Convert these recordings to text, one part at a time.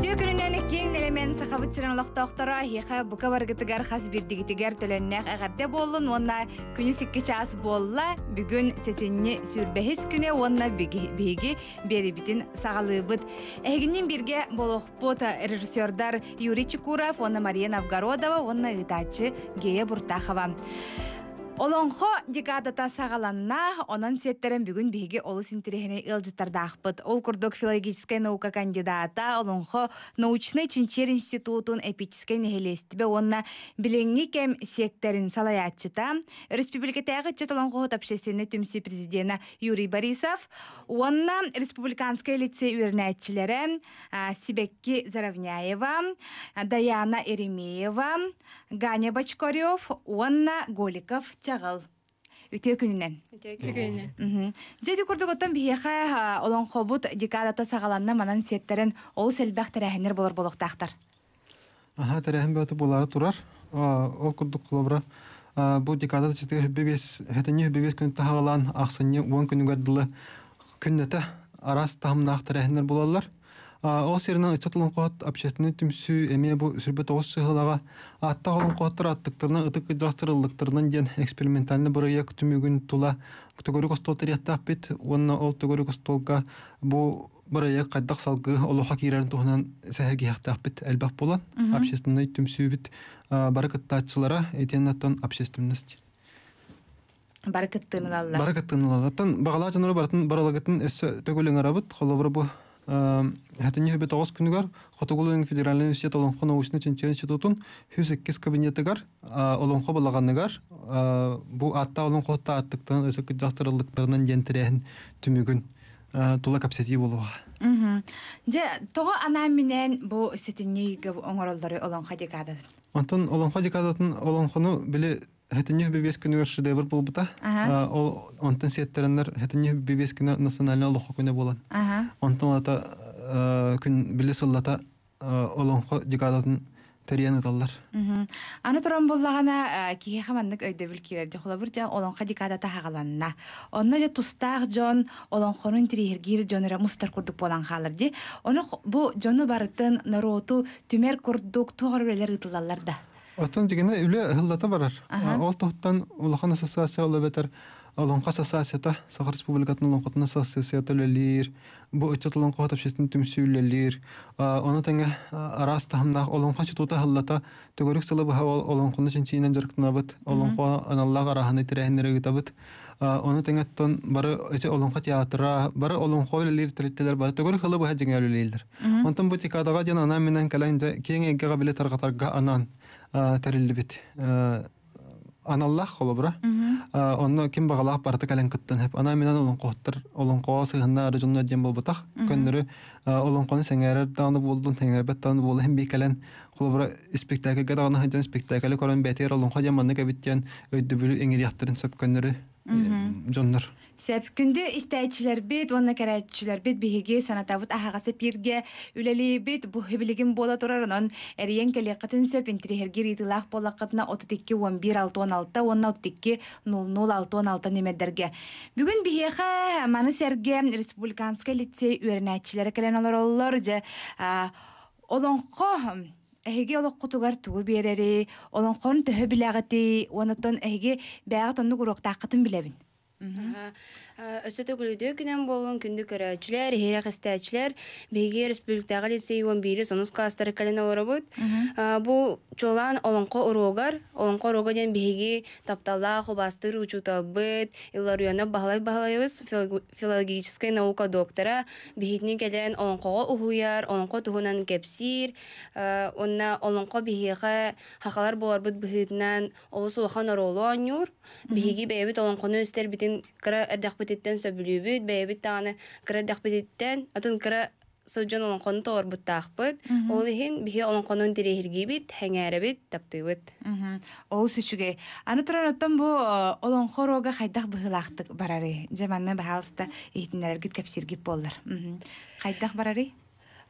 Үдө күрүнәне кең нәлемен сахабыт сирен лохтохтора хиха бука баргытыгар хас бирдигитигер төлөннәк әгәрдә болун онна күнү час болла бүгүн сетинни сүрбәһис күне онна бииги берибитин сагалыбыт. Эгинин бирге болохпот режиссердар Юрий чикуров онна Мария Новгородова, онна ытаачы Гея Буртахова. Олонхо декадата сағаланна, онан сеттерін бүгін беге олы синтерехіне илжытардаақпыт. Ол күрдік филологическая наука кандидата, Олонхо научный чинчер институтун эпической нехелестібе онна біленгі кем секторин республика Республикатағы чет Олонхо тапшесіне түмсі Юрий Борисов, онна республиканская лицей үйірнәтчілері Сибекки Заравняева, Даяна Еремеева, Ганя Бачкорев, онна Голиков, чагыл үтө күнүнен жеди курдуготтон биэха олоңхобут декадата сагаланна манан сиэттерен ол селбэх тэрэхинер болор болохтаахтар аха тэрэхин бөтү булары турар ол курдук кулобра бу декадата читэ бебес хэтэнни бебес күн тахалан 10 уон дылы күннэте арас тамнаах тэрэхинер болаллар Осерна чатлын кот апшетне тимсү эме бу сүрбө тогуз сыйлыга атта алын котур аттык тырна ытык жастырылдык тырнын ден экспериментальный проект түмүгүн тула күтөгөр костол тарихта бит онун ал төгөр костолга бу бирая кайдык салгы улуу хакирлердин тууган сахарга хакта бит албап болот апшетне тимсү бит баракаттачылара этенаттан апшетнист Баракаттын Аллаһ. Баракаттын Аллаһтан багылаҗыны барытын баралыгытын төгөлең арабыт, холыбыр бу Хәтенне бит авыз күнгәр, Хатугулының федераль университет Олонхона чинчен институтын хүсі кес кабинетігар э, Олонхо балағаныгар. Э, бу атта Олонхо атта аттықтан өзі күт жақтырылдықтарынан дентірейін түмігін э, тула капсетей болуға. Дә тоғы ана менән бу сетінне егіп оңыралдары Олонхо декадады? Антон, Олонхо декадатын Олонхону биле Хәтенне бивес көне шедевр булып та. Ол онтан сеттереннәр хәтенне бивес көне националь олоқ көне булан. Онтан ата күн биле сыллата олонхо декадатын терияны таллар. Аны туран буллагана киһе хаманнык өйдө билкилер жохла бир жа олонха декадата хагаланна. Оны же тустак жон олонхонун тиригир жонора мустар курдук болан халыр ди. Оны бу жону барытын народу түмер курдук тогыр белер ытылаллар Отон дигенде үле һыллата барар. Ол тоттан улахан ассоциация ул бетер. Олон қас ассоциация Сахар Республикатын олон қотын ассоциация та Бу өтет олон қоғат апшетін түмсі А Оны тәңе арас тахымнақ олон қа чатута хыллата. Төгірік сылы бұха олон қоғын үшін чейінен жарқтын абыт. Олон қоға аналлаға арахан етірәхінер өгіт абыт. Оны тәңе тұн бары өте олон қа театра, бары олон қоғы лөлір тәліптелер бары. Төгірік сылы бұха жеңе лөлілдір. Онтын бұтикадаға дейін анан менән кәлінде кейін әйгеға біле тарғатарға анан. Э, тәрелле бит. Э, Аналлах холы бура. Э, онны ким багалап барты кален кыттын. Хәп ана менен улын кохтыр. Улын кохсы гына дөнья дем бул бутак. Көннөрү улын кон сеңәрәр таны булдын, теңәр бет таны булды. Хәм бекелен холобра бура спектакль кадагына хәҗен спектакль көрөн бетер улын хаҗа мәнне кебеткән. Өйдү бүлү иңгер яттырын сөп көннөрү. Мм, Сәп күндө истәйчеләр бит, онна кәрәйчеләр бит биһиге санатабыт ахагасы пиргә үләли бит, бу хәбилегем була торар анан әриен келе кытын сәп интри һәр гәрәй ди кытна 32 11 616 онна 32 0016 нимәдәргә. Бүген биһиге маны сәргә республиканская лицей үрнәчеләр кәлән алар аллар җа олон кохам Эһеге ол кутугар туу берери, олон кон төһө билагыты, онотон эһеге баягы тонду гурок тақытын билебин. 嗯哼。Өсөтө күлүдө күнөм болгон күндү көрөчүлөр, хере хастачылар, Бегерс бүлктөгү лицей 11-и сонус кастар калена оробот. бу жолан олонко урогар, олонко уруга ден беги тапталла хубастыр учута бет, илер яна баалай-баалайбыз филологический наука доктора бегини келен олонко ухуяр, олонко тугунан кепсир, онна олонко бегиге хакалар болор бут бегинен олсу хана ролонюр, беги бебит олонконо өстер битин кара эрдек кыргыттан сөбүлүбүт, бейбит таны кырадах биттен, атын кыра сөҗөн олон кон тор бу Ол иһин бихи олон конун тирехирги бит, хәңәре бит таптыбыт. Мм. Ол сүчүгэ аны туран аттан бу э, олон хорога хайдах бихилахтык барары. Жаманны бахалста итнәр гит капсиргэ боллар. Мм. Хайдах барары?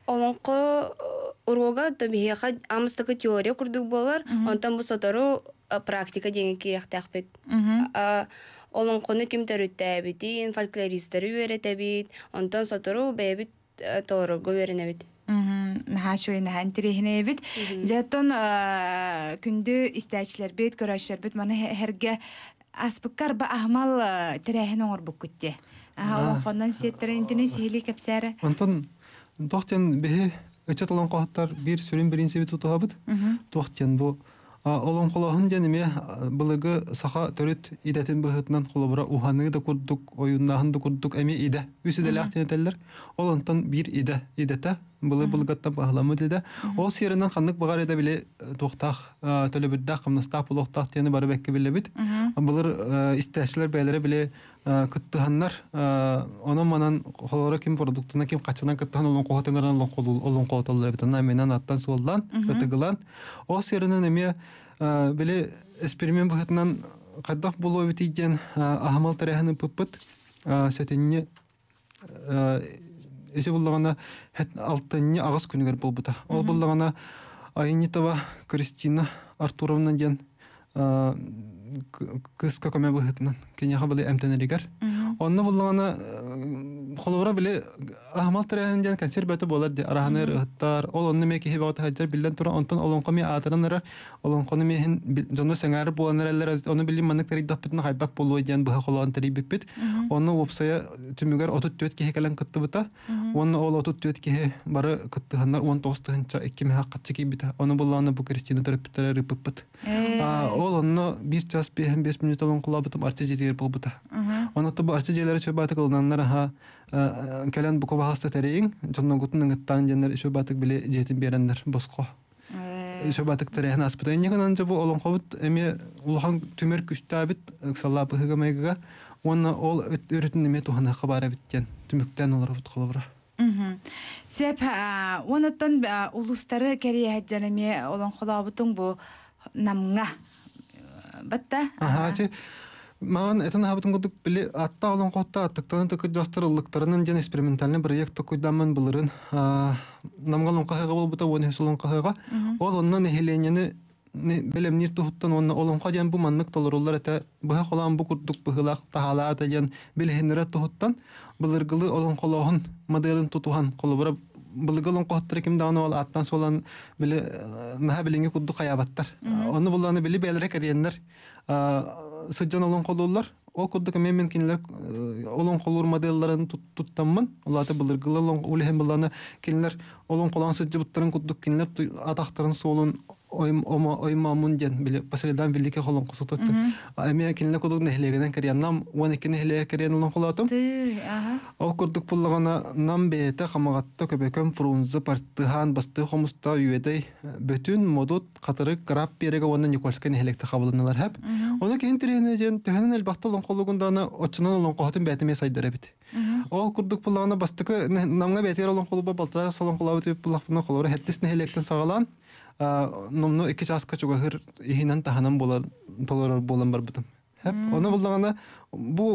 Олон ко э, урога төбихи амыстыкы теория курдык боллар. Онтан бу сотору э, практика олон кону кимтер үтә бит ин фольклористтер үрәтә бит онтон сотору бәбит тору гөрәнә бит э, Наха шуй наха интересный бит. Жатон күндү истәчләр бит, көрәшләр бит. Мана һәргә аспыккар ба ахмал э, тирәһен оңор бу күтте. Аха ул хондан сетрен интене сөйли кепсәре. Онтон дохтен бе өчәтлән кохтар бер сөрен беренсе бит тутабыт. Дохтен бу Олон қолағын дене былыгы саха төрөт идәтен быһытнан холобра уханы да курдук, оюннаһын да курдук эми иде. Үсі дә лахтын әйтәләр. Олонтан бир иде, идәтә бұлы былгатта баглама дилдә. Ол сиреннән ханнык багар иде биле э, тохтах э, төлөбүдә кымнаста булохтах тене бары бәкке биле бит. Булар э, истәшләр бәйләре біле кыттыһаннар онон манан холоро ким продуктына ким качынан кыттыһан олон кохотыңарын олон кохотолдор бит ана менен аттан суоллан ытыгылан ос еринен эме били эспермен быхытынан кайдак болуо бит иден ахамал тарыхыны пыппыт сетинни эсе буллагана алтынни агыс күнүгер болбута ол буллагана айнитова кристина артуровна ден Кыска кем абыгытнан, кениге балы МТН дигар. Онны булганна холовра биле ахмал тирәһен дигән консерватив булар ди араһаны ырыттар ул аны мәки хебат хаҗир билдән тора онтан алын кәми атырынры олон кәни мәһин җонда сәңәр буаннар әллә аны билли мәнек тәри дип битне хайбак булу дигән бу холовра тәри бип бит аны вопсая төмөгәр отып төт ки хекәлән кытты бута а аны ул отып төт ки бары кытты ханнар 19 тынча 2 мәһә кытты ки бит аны буланы бу кристина тәри бит бип бит а ул аны бер час бе 5 минут олон кылабытып арча җиргә булып бит а аны тә бу арча җиләре чөбәтә кылдыннар ха Калян букоба хаста таре ин, жоннан кутын нангаттан дяндар, ишо батык біле дзеятин берандар, боског. Ишо батык таре ахна аспыта. Некон анджа бу олон хобут, эми улхан тюмерк ксалла үксалапы хига оны ол үртін тухана хабар абит тян, тюміктан олар бут қолавра. Сеп, ол үттан улустары кали яхаджа, олон хо бу намга Ага, Маған әтін ғабытын білі атта олан қоқта аттықтанын түкі жастыр ұлықтарының дейін эспериментальны бір екті құйдамын бұлырын. Намға олан қағыға бұл бұта Ол онның әйленені білім нерт ұхыттан оны олан қа дейін бұл маннық толыр олар әтә бұхы қолан бұл құрдық бұхылақ тағала әтә дейін біл тұхыттан бұл Бұлығы оны ол аттан солан бұлығы оны ол аттан солан бұлығы ұлың қоқтыр оны сыджан олон колуулар ол курдук мен мен кинилер э, олон колуур моделларын туттаммын улаты былыргылы улехен буланы кинилер олон колон сыджыбыттарын курдук кинилер атактарын ойма ойма мунден биле последан великий холон кусутут. А мен кинле кудук не нам уан кинле хлеге кирян лон холатум. Ты, ага. нам бете хамагат токебе кем фрунзы басты хомуста юедей бүтүн модут катыры крап береге уан никольскен хлегте хабылдылар хэп. Оны кин тирене ген төһөнөн эл лон холугунда аны очунан лон кохотун бит. Ал курдук пуллагана намга бетер лон холуба балтыра солон холабы деп сагалан ну, ну, ике часка чуга хыр иһинен таһанам болар толар булан бар бутам. Хәп, аны булдыгана бу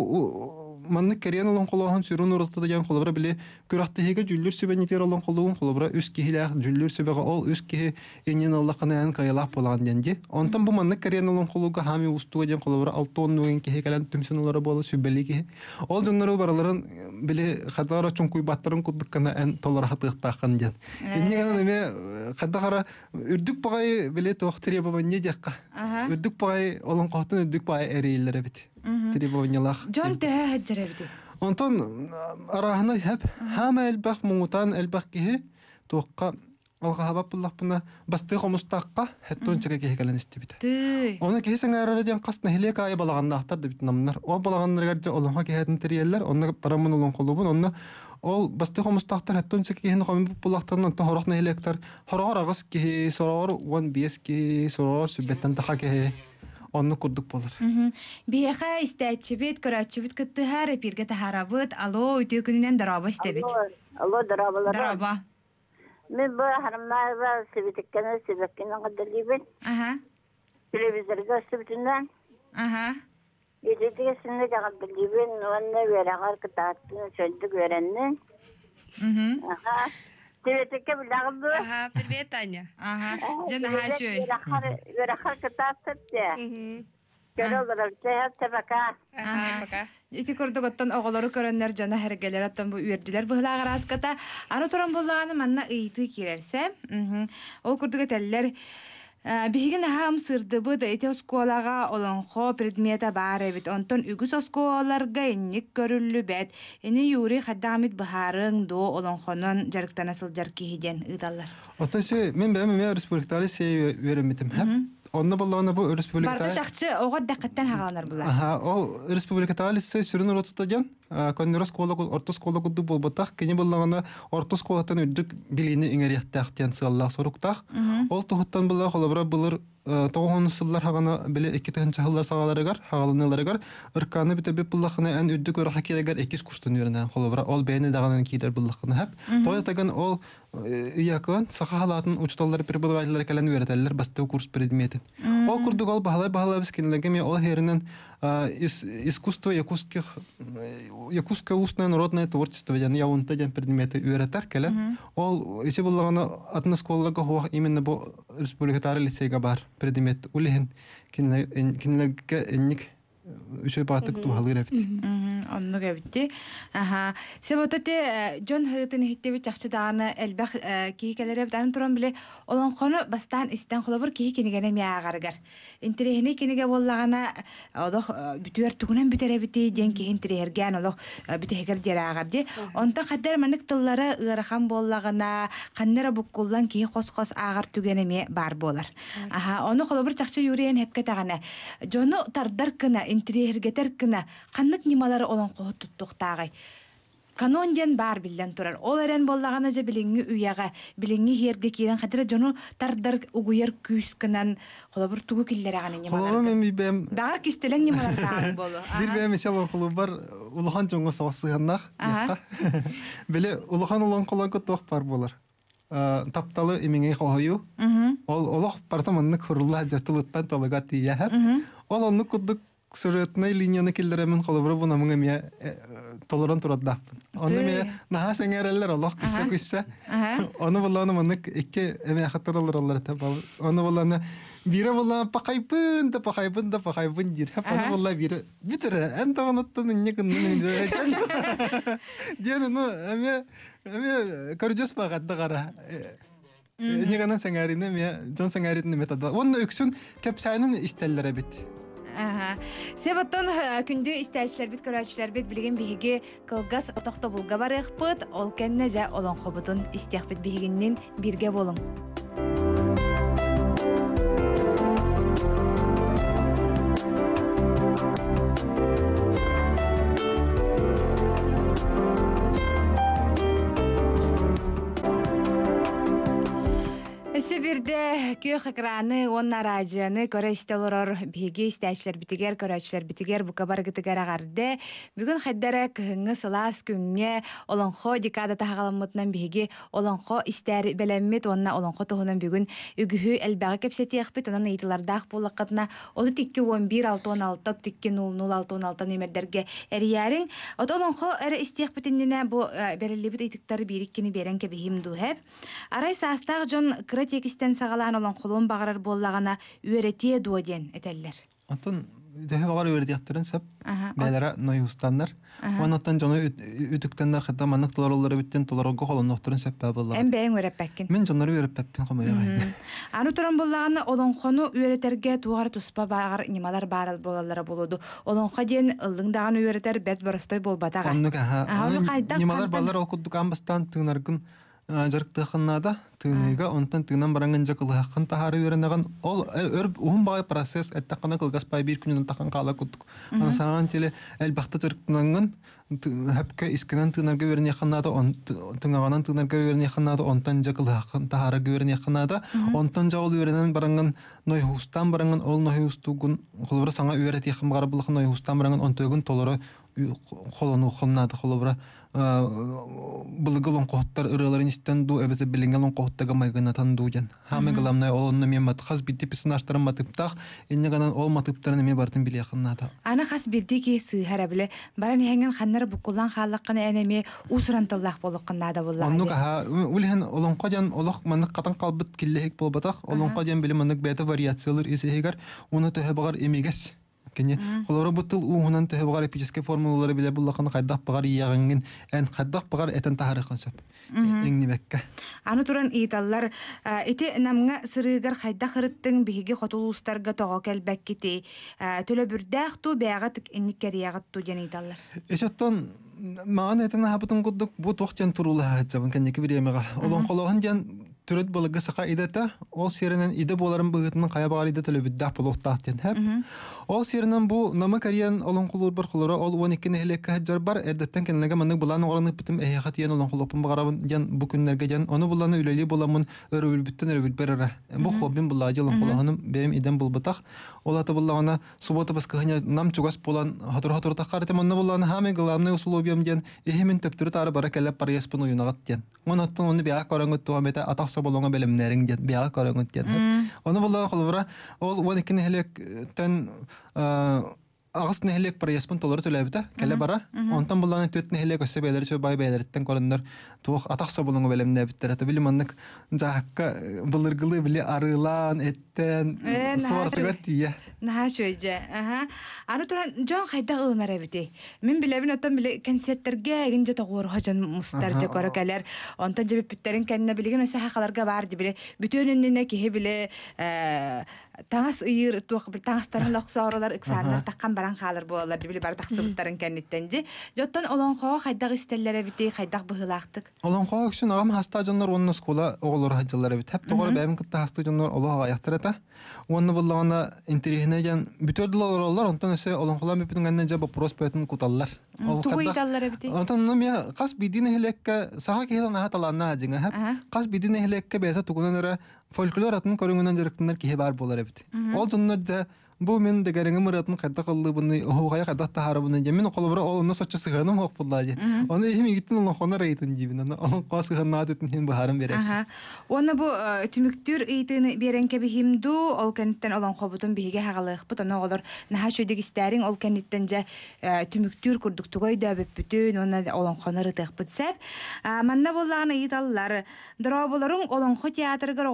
манны керен олон холохон сүрүн урутта деген холобра биле күрахтыһыга жүллүр сүбенитер олон холугун холобра үс кихилях жүллүр сүбеге ол үс кихи энен аллакынан кайалах болган денди онтан бу манны керен олон холуга хами устуга ден холобра алтон нуген кихи калан түмсүн олора болу сүбели кихи ол жоннору бараларын э, биле хатара чон куй баттарын куддык кана эн толор хатыктаккан ден энне гана эме хадда кара үрдүк багай биле тох требование декка үрдүк багай олон кохтун үрдүк багай эрейлер бит требования лах. Джон тэ хэджерэгди. Онтон арахна хэп хама элбах муңутан элбах кихи тукка алга хабап буллах буна басты хомустакка хэттон чэгэ кихи кэлэн исти бит. Оны кисэн арара дян хилека ай балаган нахтар намнар. О балаган нэргэрдэ олумха кихэдэн тэриэллэр онна парамон олун холубун онна ол басты хомустактар хэттон чэгэ кихэн хомин бук буллахтар хорохна таха Онну куддык болыр. Бе, ха, истайчибит, курачибит, кудды, харапиргит, харабыт, ало, өтегіннен дараба істебит. Ало, дараба. Дараба. Мен бо, харамбай, ба, сибитиккен, сибиккен, ғадырдибит. Ага. Кулебизарда, сибитиннан. Ага. Идидигасын, нэ, ғадырдибит, нонна, вера, ғар, китат, нэ, Привет, я кем Ага, привет, Аня. Ага, Ити оголору көрөннөр жана хергелер бу үөрдүлөр быхлагар туран манна ыйты кирерсе. Ол курдугу Э, Бигин һәм сырды бу да эте школага олон хо предмета бар Онтон үгүс школаларга инник көрүлү бет. Эне юри хаддамит баарын до олон хонун жарыктан асыл ыдалар. Отосе мен бе мен республикалы сей берем битем. Онда боллогона бу республикалы. Бардык чакчы огор дакыттан хагаланар булар. Аха, ол республикалы сей сүрүнү Конныра школа гол ортос школа гол дуб батак кени боллагана ортос школатан үддүк билини иңерек тахтан сыллар сорукдах ол тухтан бола холабра булар тоғон сыллар хагана биле эки тен чаһлар сагалары гар ырканы бите бе пуллахны ан үддик көрә хакиле гар экис курстан үрнә холабра ол бени дагынын кидер буллахны хап тоя таган ол якын э, сахалатын учтоллар бер булгайлар келен үрәтәләр басты курс предметен ол курдык ол бахалай бахалабыз кинлеге ме ол херинен А искусство якутских якутское устное народное творчество я я он предметы юретар келе ол эти булганы атна школага го именно бу республикатар лицейга бар предмет улен кин кинлек ник үшөй батык тугалыр эфит онно гэвти аха э, джон дьон хэрэгтэн хэтэв чахчы даана элбэ кихэлэрэ дан туран биле олон хоно бастан истэн холовор кихи кинегэнэ мягаргар интерэхэни кинегэ боллагана одох битэр тугунэн битэрэ бити ден ки интерэр гэн олох э, бити хэгэр ди э, онта хадэр манык тыллары ырахан боллагана каннэрэ бу куллан кихи хосхос агар тугэнэ мэ бар болар аха оно холовор чахчы юрэн хэпкэ тагана джону тардар кына интерэр гэтер кына каннык нималары олон кохот туттуктагай. Канон бар билден турар. Ол арен боллагана же билинги уяга, билинги херге кирен хатыры жону тардар угуер күскенен холобур тугу киллер аганы нималар. Холобур мен би Бар кистелен болу. Бир бем мисал бар улхан жонго сосыганнак. Биле улхан улан колан ко тох бар Тапталы имиңе хохую. Ол олох партаманны курулла жатылыттан толыгат сөйрәт линияны линия некелере мен калырбына менге ме ээ толерант Оны дап. Аны мен наһас әгәрәләр Аллаһ кисә гисә. Аны бу моны 2 әме хәттәләр Аллаһ тәба. Аны бу бире бу ланы да пакайбын да пакайбын дир. Хәтер Аллаһ бире. Битере ән дәнутның ниге нин ди. ну әме әме кардёс пахат кара. Без э, нигә нәсәгәриндә менә җон сәгәриндә Аны бит. Себаттон э, күнді біт бит біт білген билген биһиги кылгас отоқта булга барыхпыт ол кәннәҗә олон хобутын біт биһигиннән бірге болың. Эсе бирде кёх экраны он на радионы көрәстелорор биги истәчләр битегәр көрәчләр битегәр бу кабар бар гарде. Бүген хәддәрә кыңгы сылас күңне олон хо декада тагаламытнан биги олон хо истәр беләммит онна олон хо бүгін бүген үгүһү әлбәгә кепсәти ах бит анан әйтләр дах 616 тикке истәх бу тиекистен сагалаан олон кулум багырар боллагана үрөтие дуоден этеллер. Атын дәһәр агыр үрөт яттырын сап. Мәләре ной устандар. Оннан җаны үтүктән дә хәтта манык тулараллары биттен туларга калган докторын сап баллар. Әм бәң үрәп бәккен. Мин җаннары үрәп бәптен кылмый ягы. Аны торам боллагана олон хоны үрәтәргә тугары туспа багыр нималар бар боллары булыды. Олон хаҗен ылдың даганы үрәтәр бәт барастой бол батага. Аны кайдан нималар баллар ул кудды камбастан Ә, жарктыхыннада тыыныйга онтан тыынан баранган жакылахын тахары үйренеген ол ә, өрп ухун багай процесс эттакана кылгаспай бир күнүн тахан каала куттук анасаган теле элбахта жарктынанган хөпкө искинен тыынарга үйрене ханнада тыңаганан тыынарга үйрене ханнада онтан жакылахын тахары үйрене ханнада онтан жагыл үйренен баранган нойхустан баранган ол нойхустугун кулбура саңа үйрөтехим бары булхан нойхустан баранган онтөгүн толору холонухуннады холобура Бұлығылың қоқыттар ұрыларын істен ду, әбізі білінгелің қоқыттығы майғына ду, ген. Хамы ғыламнай ол мен матқас бидді пісін аштырын матыптақ, енне ол матыптарын мен бардың білі яқынна ата. Аны қас бидді ке сүйхәр әбілі, баран еңген қаннар бұқылан қалыққын әнеме ұсыран тұллақ болыққын ада болға ады. Онның олық қатан қалбыт вариациялар кини хулары бутыл уунан тәһәр гарипческе формулалары белән буллакын хаддап бугар ягынгын эн хаддап бугар этен тахрикын сөп э, иң нимәккә аны туран италлар эте нәмгә сырыгар хайда хәрәттин биге хатулустарга тага кел бак кити төле бер дахту бягат инникәр ягат ту дине италлар эшәттан маана этен хабытын кудык бу тохтан турулы хаҗабын кенеке бер ямага улан халыгын ян түрет булыгы сыға иде тә, ол сиренен иде боларын бұғытының қая бағар иде тілі бүдді ақпыл ұқтақ дейін әп. Ол сиренен бұ намы кәриен олың құлыр бір құлыры, ол 12 кені әлі бар, әрдеттен кенілігі мұның бұланың оғраны бітім әйеға тиен олың құлыпын бұғарабын дейін бұ күндерге дейін, оны бұланы үлелі боламын өрі бүттен өрі берәр. Бу Бұ қобин бұла дейін олың құлығының бәйім иден бұл бұтақ. Ол аты бұла субота біз нам чугас болан хатыр-хатыр тақ қарытым, оны бұл оны әмі ғыламны ұсылу бейім дейін, әйімін тары бары кәліп бар еспін ойынағат дейін. Оны аттың оны бәйі қорыңғы туаметі ахса болонга белемнәрен дит бияга караган дит. Аны болларга халыбара ул 12 нәһлек тән агыс нэхлек бара яспан төлөвдө келе mm бара онтан булган төт нэхлек өсө бәйләр чөй бай бейлерден көрөндөр тух атакса булган белем не биттер ата билим аннык жакка булыр гылы биле арылан эттен сор тугар тие наха чөйже аха аны жон мустар бар ди биле бүтөнүн нене биле э, таңас ыйыр туох бир таңас таран лохсоорлар эксаанар таккан баран хаалар буолар дип бар тахсыбыттарын кэнниттэнди дьоттон олонхо хайдаг истеллере бити хайдаг быхылаахтык олонхо үчүн агам хаста жоннор онно скула оголор хажылар бит хэп тогор бэбин кытта хаста жоннор олоо аяктар эта онно буллагана интерехне ген бүтөр дилалар олор онтон эсе олонхолан бипин гэнне же вопрос бэтин куталлар онтон ну мия кас бидин хелекке саха кейлан ахаталанна ажинга хэп кас бидин хелекке бэса тугунанара folklor atının korungunан жарыктындар кихи бар болар эбит. Ол туннор да Бу мен дегәреңге мөрәтне кайта кылды буны оога я кадатта хары буны мен колыбыра алынна сочы сыганым хок булды ди. Аны ими гитен э, ул аны алын касы гына әйтен мен бу харам бирәк. Аха. бу тимектер әйтене бирәнкә бихимду ул кенттен алын хобытын хагылык бу олар наһа чөдик истәрин ул кенттен дә э, тимектер күрдүк тугай дәп бүтөн аны алын бүтсәп.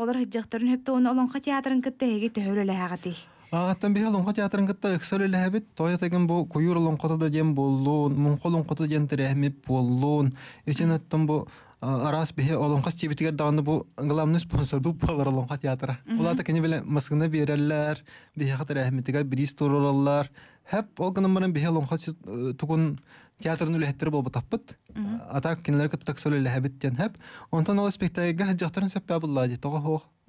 олар хиҗәтләрен хәптә театрын Агатан бир алын хатя атрын кытта эксәле лебит, тоя бу куюрлон котада дем буллун, мун холун котада дем тирәме буллун. Эчен аттым бу арас бихе алын хас тибитгә дан бу главный спонсор бу балар алын хатя атра. Булат кине белән мәсгенә бирәләр, бихе хатә рәхмәтгә бирис торалар. Хәп ул гына моның э, театрны үлеттер булып таппыт. Атак кинеләр Онтан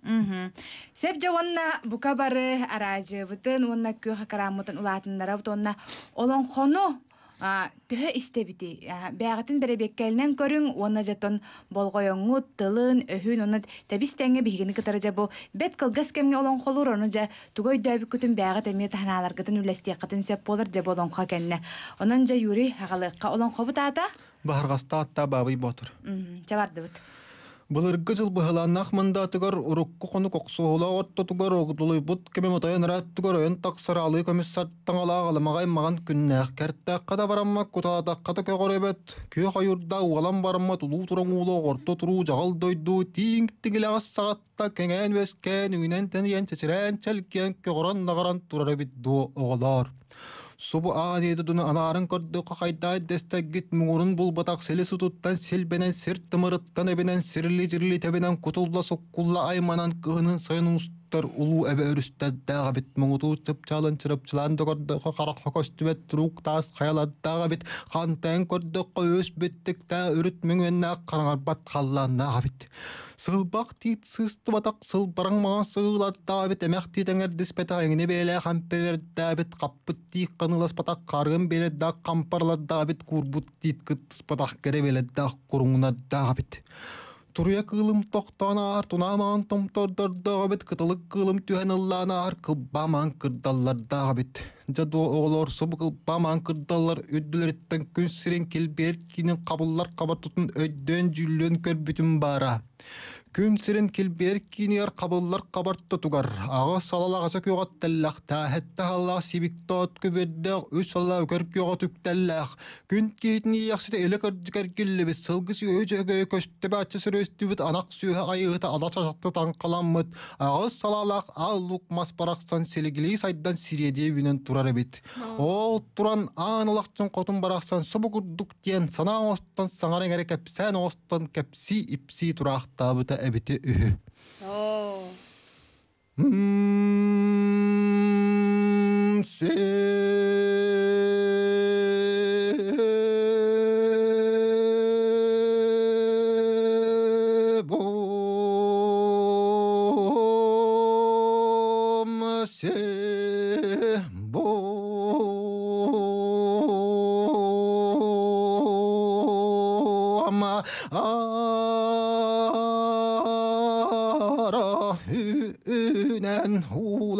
Сәп жауанна бука бары аражы бүтін онна көй хакарамутын улатындара бүт онна олон хону төһө исте бити бәғатын бере беккәлнен көрүн онна жатон болгоюңу тылын өһүн онна тәбистәңе бигини кытара жа бу бет кылгас кемге олон холур ону жа тугой дәби күтүн бәғат эми таналар кытын сәп болар жа болон ха кенне онан жа юри хагалыкка олон хобутата Бахаргаста атта бабый ботур. Чабарды бут. Былыргы жыл бұхыланнақ мында тұгар ұрыққы құны қоқсуғыла отты тұгар оғдылы бұт кеме мұтайын рәт тұгар өйін тақсыралы комиссарттың ала ғалымағай маған күнне әккәрттәққа қада барамма күтадаққа да көғыр өбет күй қайырда уалан барамма тұлу тұрың ұлы ғорты тұру жағал дойду тиін тігіл ағас сағатта кеңен өскен үйінен тәніен чәчірен чәлкен көғыран нағаран тұрар өбет ду оғылар. Субу ааниеді дуна анаарын көрді қақайдай дестәгіт мұғырын бұл батақ селі сұтуттан селбенен серт тымырыттан әбенен сирли жирли тәбенен құтылда соққулла айманан кыынын сайын туттар улу эбе өрүстәддәгә бит муңуту чып чалын чырып чылан догорды харак хокостүбет трук тас хаялаттага бит хан тән көрдө көс биттик тә үрүт мөңөннә караңар бат халланнага бит сылбак тит сысты батак сыл бараң сыгылат сыылатта бит эмек титеңер диспета эңне беле хампердә бит каппыт ти кынылас батак каргын беле да кампарларда бит курбут тит кыт батак кере беле да куруңна да бит Туруя кылым тохтана ар тунаман томтордордога бит кытылык кылым түһеныллана ар кылбаман кырдаллардага бит. Жаду оголор собу кылбаман кырдаллар өддүлөрттен күн сирен келбер кинин кабыллар кабар тутун өйдөн көр көрбүтүн бара күн сирин килбер киниар қабыллар қабартта тугар аға салалағаса күйоға тәлләқ тәхетті халлақ сибиктоот көбердәқ үс сала көр күйоға түктәлләқ күн кейтін яқсыда эле көрдікер келлебіз сылгыс өйжі өгөй көстті бәтші сүрөстүбіт анақ сүйі айығыта алача жақты таңқаламмыт аға салалақ ал лукмас барақсан селегілей сайдан сиреде винен турар бит ол туран анылақчын қотын барақтан собу күрдік тен сана остан саңарың әрі кәпсән остан кәпси ипси тұрақтабыта bitti. Oo. Hmm,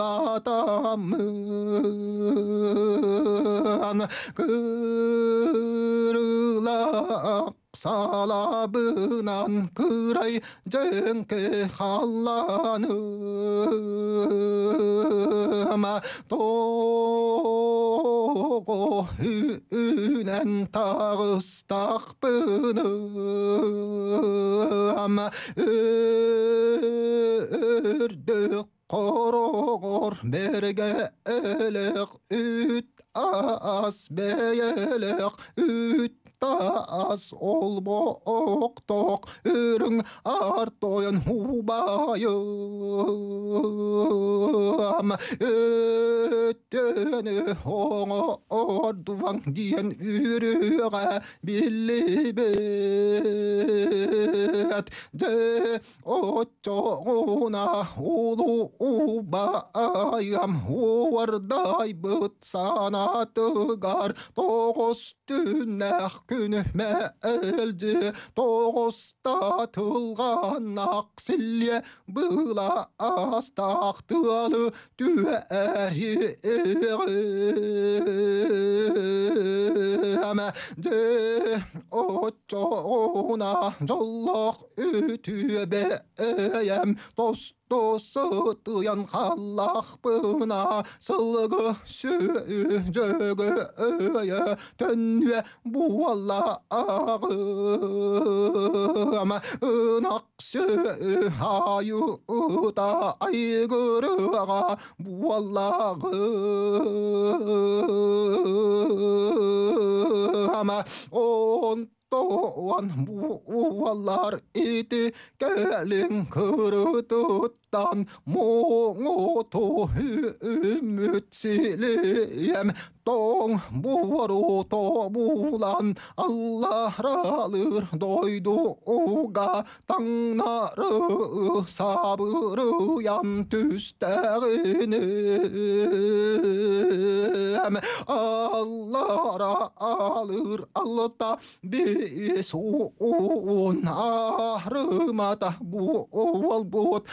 latan kırılak salabınan kıray cenke hallanım doğu ünen tağıstak bınım ördük Қорығыр берге әлік, үт ас бейелік, үт олбо олбооктоок өрүң артоон убайым өттөнү оңо ордубаң диен үрүңө билибет де очоңуна улу убайым бұт быт санатыгар тогуз түнәқ күнме әлді тоғыстатылған ақсіле бұла астақтылы түәрі де отчоғына жолық үтібе әйем достық dostu duyan hallah buna sılgı sücügü öye tönve bu Allah ama ınak sü hayu da aygırığa bu Allah ama on doğan bu vallar iti gelin kırı Allah'tan muutu ümitsizliyem Don boru to bulan Allah ralır doydu uga tangnarı sabırı yan tüsteğinem Allah alır alta bisun ahrımata bu ol bot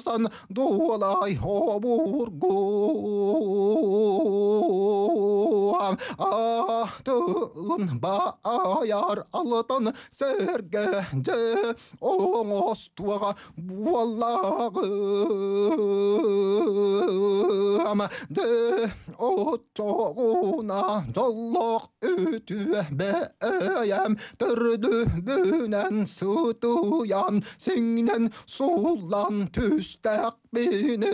Hasan dolay hoburguam Ahtın bayar alıdan sergence Oğustuğa vallağım De otoğuna zolluk ütü beyem Dürdü bünen sıtıyan Singen sulan tüs müstakbiline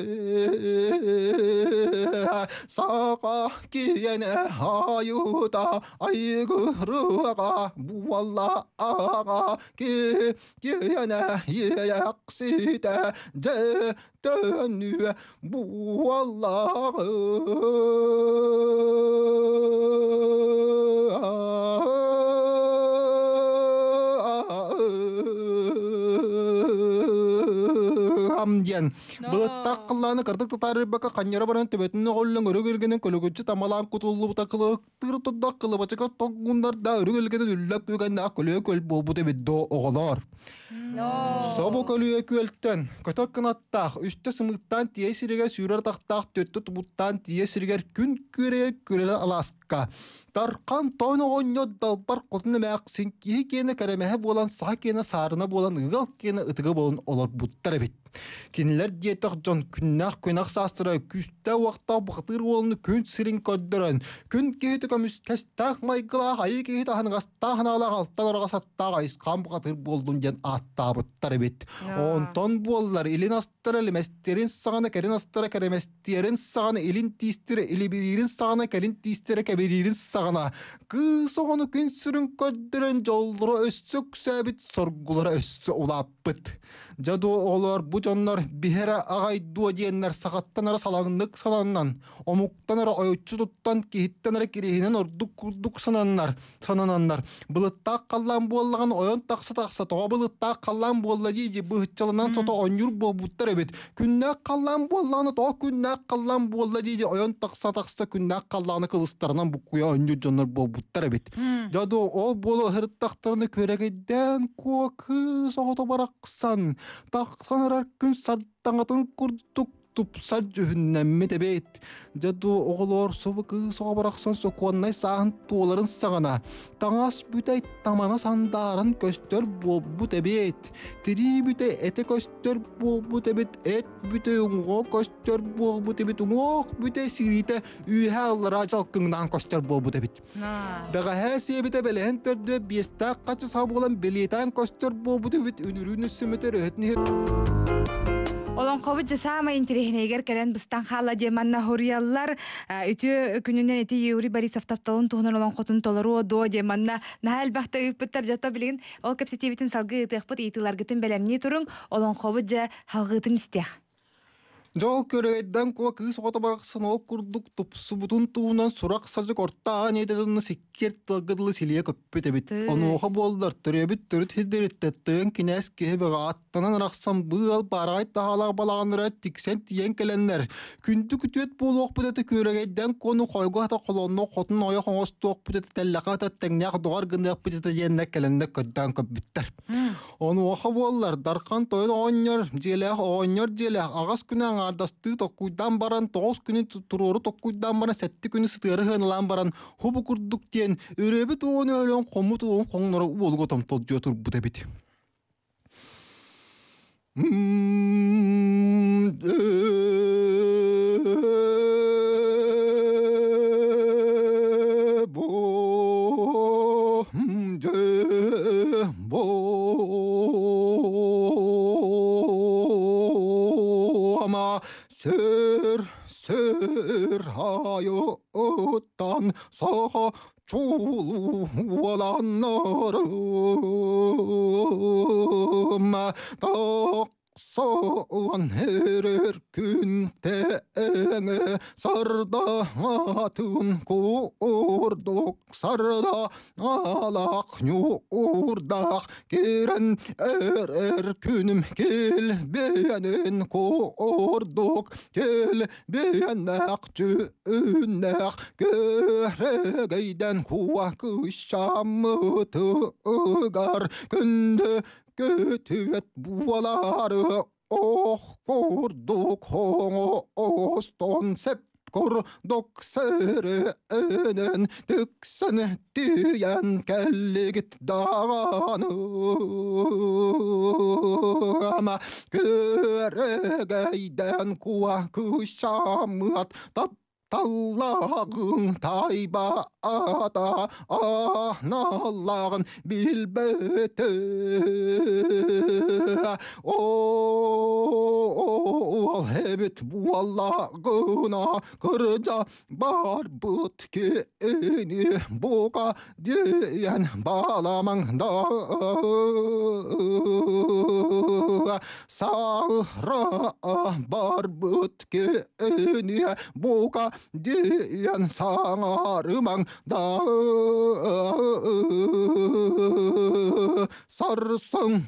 Sakahkiyene hayuta aygırığa Buvalla ağa ki kiyene yaksite ce dönü Buvalla ağa диэн былыттак кыллааны кырдык татарыбака каньера баран төбөтүнө голлон өрөгөлгенин көлөгүчү тамалаан кутуллубута кылыктыр туддак кылыбачыка тоггундарда өрөгөлгенин үллөп күйгенде ак көлөө көл болбута биддо оголор собу көлүйө күөлттен көтөк кынаттаах үстө сымыттан тие сириге сүүрөр тахтаах төттө тубуттан тие сиригер күн күрее күреле аласка тарқан тойны ойнё далбар құтыны мәк сен кие кені кәрәмәһе болан саха сарына болан ыгал кені ытыгы болан олар буттар бит Кинлер диетақ жон күннақ көнақ састыра күстә уақта бұқтыр олыны күн сирин көддірін. Күн кейті көміс кәстақ майгыла хайы кейті ханғастағын ала қалттан ораға ис кам бұқтыр болдым жан атта бұттар Он Онтон боллар илин астыра леместерин сағаны кәрін астыра кәреместерин сагана илин или бирин сагана келин тиістірі кебирин сағана. Кы согону күн сирин көддірін жолдыры өссөк сәбит соргулары өссө улап быт. Жаду олар бұт онлар бихера ағай дуа сағаттан ара салаңдық саланнан, омуктан ара ойытчы туттан кеhiттен ара керейінен ордук курдук сананнар, санананнар. Бұлыттақ қаллан боллаған ойын тақсы тақсы, тоға бұлыттақ қаллан болла дейді, бұхытчалынан сота онюр бол бұттар әбет. Күннәк қаллан болланы, тоға күннәк қаллан болла дейді, ойын тақса тақса күннәк қалланы кылыстарынан бұқуя онюр жонлар бол бұттар әбет. Жаду ол болы хырттақтарыны көрегеден көкіз оғыты барақ тақсан тақсан арар күн саттаңатын курдук тупса жүһүннэмми тэбейт жаду оголоор субыкыы соҕоборохсон сокуоннай сааһын туоларын сағана. Таңас бүтэй тамана сандаарын көстөр болбу эбиэйт тирии бүтэй эте көстөр буолбут эбит эт бүтэй уҥоо көстөр болбу эбит уҥоох бүтэ сириите үөһэ аллара жалкыңнаан көстөр буолбут эбит бэҕэһэ сиэбитэ бэлэһэн төрдүө биэстаах качы сабуулан билиитаан көстөр буолбут эбит үнүрүүнү сүмөтөр өһөтүн жасама жасамайын егер кәлен бұстан қала деманна хорияллар үті күнінен еті Еури Борисов тапталын туғынан олонқотын толару до деманна нәл бақты үйіппіттар жата білген ол кәпсетебетін салғы ұтықпыт етіларгетін бәлемне тұрың олонқобы жа халғытын істек. Жол көрейден куа кыс барақсын ол күрдік тұпсы бұтын туынан сұрақ сажық орта не кер тылгыдлы силия көппүт эбит. Онуха болдар төрөбүт төрүт хиддериттеттен кинес кебеге аттанан рахсам быал барай тахалар баланыра тиксен тиен келеннер. Күнтү күтөт болуок бүтөтө көрөгейден кону койго ата колонно хотун ая хоңос туок бүтөтө теллака ата теңнях дугар гынак бүтөтө еннек келеннек көддан көппүттер. даркан агас ардасты токуйдан баран тоғыз күнү туруру токуйдан баран сәтти күнү сытыры баран хубу курдук диэн үрөбүт уон өлөн хомут уон хоңноро уолго томтолжо турбутабит sør, Сөр, сөр, jo utan соға, çoğulan narım Соған әрір күнте әңі сарда атын құрдық сарда алақ нюрдақ керін әрір күнім кел бенін құрдық кел бенақ жүнақ көрігейден куа күш шамыты ұғар күнді köytyvät vuolar ohkur dukhongo oston seppkor doksere önen tyksen tyjän källigit daanama kuva kuahkusamat tap tallahun taivaan ada ah nallan o o hebet bu Allah gına kırca bar but ki eni boka diyen bağlaman da sahra bar but ki eni boka diyen sağarman да сарсың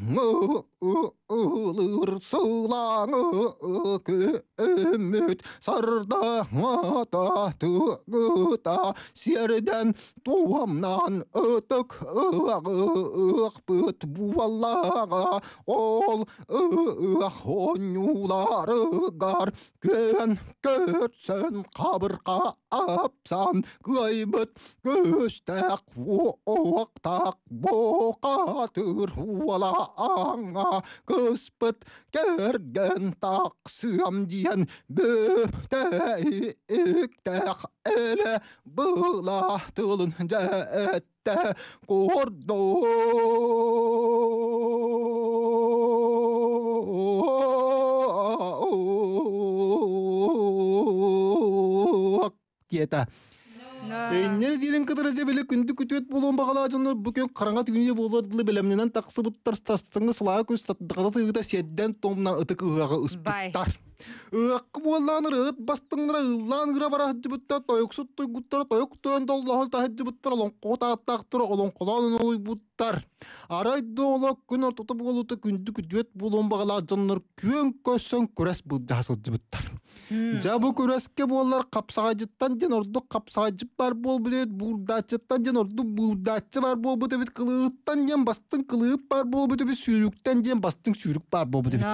ылыр сылаңы көмөт сарда ата түгіта серден туамнан өтік ықпыт буаллаға ол оңюларыгар көн көрсін қабырқа апсан көйбіт көстәк оқтақ боқатыр уала аңа күспіт керген тақ сыям диен бөтәйіктәқ әлі бұла тылын жәтті қордо деді Нер дилен кыдыра же беле күндү күтөт бағала багала жонор бүкөн караңга түгүнө болордулы белемнен таксы буттар тастыңы сылаа көз таттыгыда тыгыда седден томна ытык ыага ыспыттар. Ыаккы буоллааныр ыт бастыңнара ыллаан ыра бара хаджыбытта тойоксут тойгуттара тоек тойон доллохол та хаджыбыттара лоңқо тааттаактыра олоңқолоон буттар. Арай дооло күн ортото болута күндү күтүөт болон багала жонор күөн көссөн күрэс жасыл буттар. Жабы бу боллар қапсаға жыттан ден орду жып бар бол болбудебит буурдаачыттан ден орду буурдаачы бар болбудебит кылыыттан ден бастың кылыып бар болбудебит сүйрүктен ден бастың сүйрік бар оны болбудебит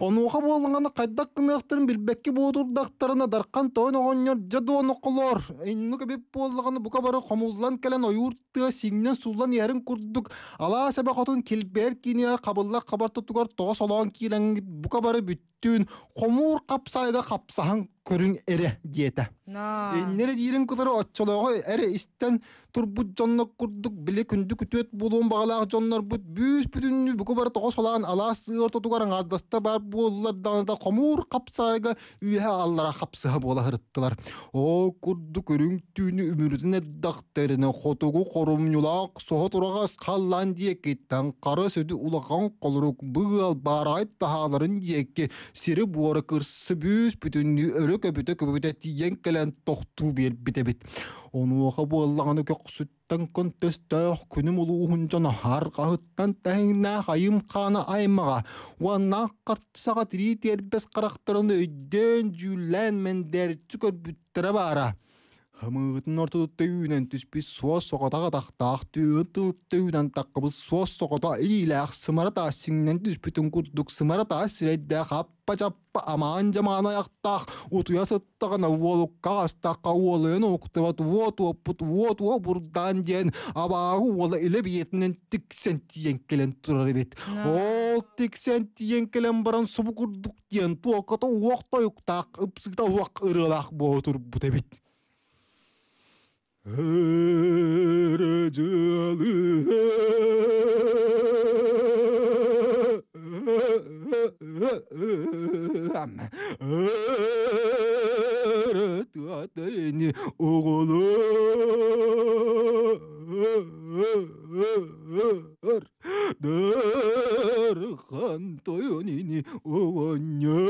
онуоха буоллаңаны кайдак кыныактарын дарқан тойын даркан жады оны жадуоноколор инну кебип болғаны бұқа бары қомылдан келен оюуртыа сиңнен суулан ерін курдук ала себе хотун килбер кинияр қабылла қабар тутугар тоос олаған киилеңит бұқа бары бүт dün qomur qapsaiga qapsan көрүн эре диета Нере диирин кылары отчолоғы эре истен турбут жоннок курдук биле күндүк күтөт булуун багалаах жоннор бут бүүс бүтүннү бүкү бар тоҕо солаан алаас ыыр тотугаран ардаста бар буоллар даңда хомуур капсаайга үөһэ аллара хапсыһа буола хырыттылар. О курду көрүн түүнү үмүрүтүн эддахтерине хотугу хорумнюлаак сохо турага скаллан диеккиттен кары сөдү улахан колурук быал барайт тахаларын диекке сири буоры кырсы бүүс бүтүннү өрө көбүтө көбүтө көбүтө тиен келен оқы биэрбитебит онуоха буоллаҕаны көксүттан кон төстөөх күнүм улуухун жоно аркаһыттан тахиңнаа хайым хаана аймаға уаннаах картысаға тирии тиэрбес карахтарыны өйдөөн жүүллээн мендээрчү көрбүттэрэ баара Хамыытын ортудуттуунан түспүс суа соғатаға тақтақ түйүтылттуунан таққыбыз суос соғата илилээх сымарата сиңнен түспүтүн курдук сымарата сирэддээх жаппа аман амаан жамаан аяқтаах утуя сыттагана уолукка астааққа уолуен уктыбат вот уоппут вот уо бурдаан диэн абаагы уола иле биетинен тиен келен тұрар эбит ол тіксен тиен келен баран күрдік курдук диэн туокката уоктоюктаах ыпсыгда уак ырылаах боотурбут эбит Her öğretmeni oğulur Derhan toyonini oğanyar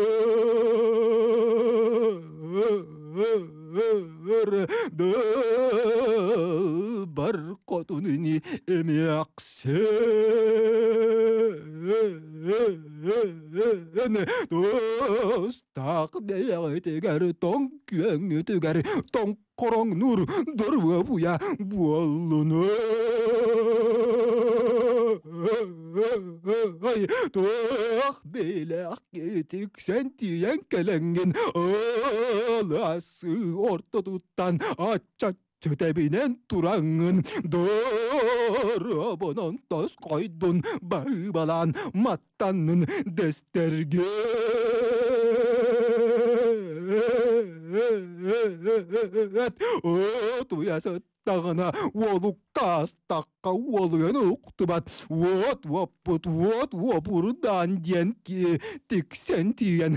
Dalbar kotunini emyaksın dostak tiger tong kyeng tiger tong korong nur dorwa buya buallunu ay tuh belak getik sen diyen kelengin alası orta tutan açacak 그대비는 뚜랑은 더러버는 더스코이돈 바이바란 맞다는 데스테르게 어두야서 тағына олу тастаққа олуен ұқтыбат от оппыт от опурдан 틱센티엔 тексен тиен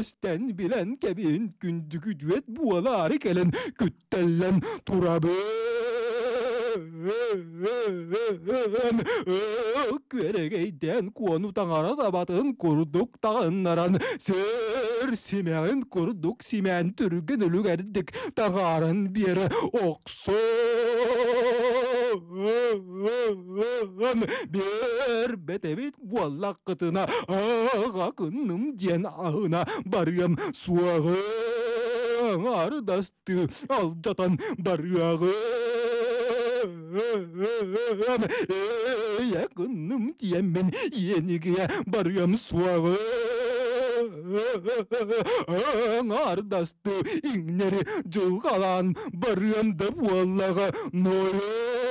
Esten bilen kebin gündükü düet buala arik elen küttellen turabı Küregeyden kuonu tanara tabatın kurduk tağınlaran Sır simeğin kurduk simen türgün ölügerdik Tağarın bir oksun бер бетебит буаллак кытына ага кынным ден агына барыям суагы ардасты дасты ал барыагы я кынным дием мен енигия барыям суагы ардасты иңнери жылгалан барыям деп уаллага ноя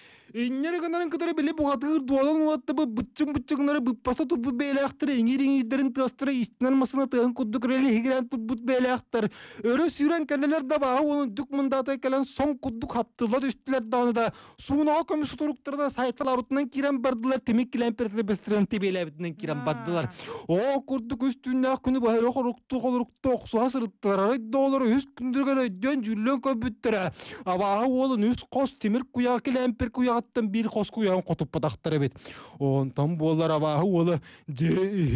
Иннер гынарын кытыр биле бугаты дуалан улатты бы бытчым бытчым гынар бы паста туп бы бейле ахтыр иңир иңирдерин тастыра истинан масына тыгын кудды күрели хигрен туп бут бейле ахтыр. Өрө сүрен кәнелер да баа уны дүк соң кудды хаптылар даныда көмі сутуруктырда сайтыл арутынан бардылар темек кілен бардылар. О Арай көп аттан бир коску ян котуппа тахтар эбит онтон буоллар абааһы уолы же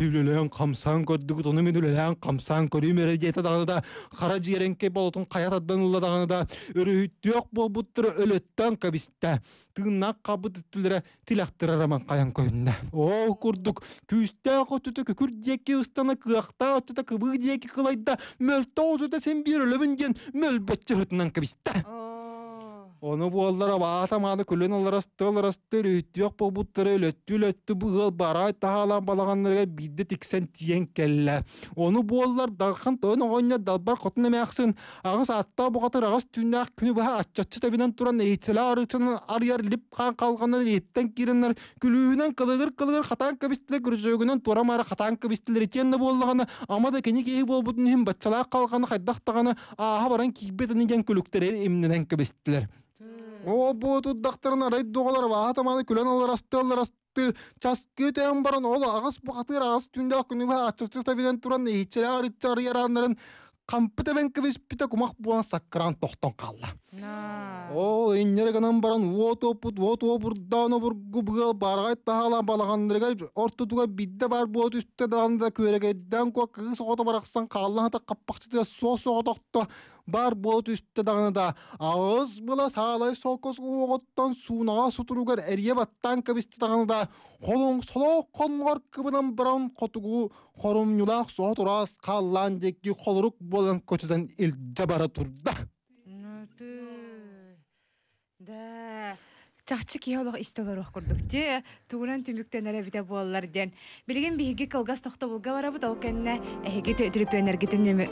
үлөлөөн камсан көрдүгүт ону мен үлөлөөн камсан көрүүмере жете даганы да хара жиеренке болотун каятаддан улла даганы да өрөһүттүөк болбуттур өлөттөн кабистэ тыыннак кабытыттулере араман каян көйүннэ о курдук күүстэ отуту күкүр диэки ыстана кыахта отута кыбы диэки кылайда мөлтө отута сен бир өлөбүн диэн мөлбөтчө хытынан Оны буоллара баата мааны күлін аларасты аларасты рүйттіек бұл бұттыры өлөттү өлөттү бұғыл бара тағалан балағанларға бидді тіксен тиен келлі. Оны буоллар дарқан тойын оғойна далбар қотын әмәқсін. Ағыз атта бұғатыр ағыз түннәқ күні бұға атчатшы табинан тұран етілі арықшынан арияр лип қан қалғанын еттен керінлер күлүүнен кылыгыр кылыгыр хатан кабистілі күржөгінен турамары хатан кабистілер етенді ама да кені кей болбудын хим бачалақ қалғаны қайдақтағаны аға баран кейбетінен күліктер емнінен кабистілер. О, бу туддактарына райдугалар ва атаманы күлән алар асты алар асты час тәм баран ол агас бахтыр агас түндә күнү ва аччы та бидән туран ичәрә арыттар яранларын кампытабенкебис питэ кумах буан саккаран тохтон калла. Ол иннерегенен баран вот опут, вот опур дауна бур губгал баргай тахала балаганнерге туга бидде бар вот үстте данда дан кок кыс ото барақсан калла хата каппакчы со со бар бод үстте дагына да агыз была салай сокос уоғоттан сунаға сутыругар эрие баттан кабисте дагына да солоқ қонғар кыбынан баран хорум нюлах суа турас каллан дикки холрук болан көтүдән илдже бара турда да чахчы ки олох истолор ох курдук те тугунан түмүктөн эре бите буаллар ден билген биһиги кылгас токто булга барабыт ол кенне эхиги төдүрүп энергетин неме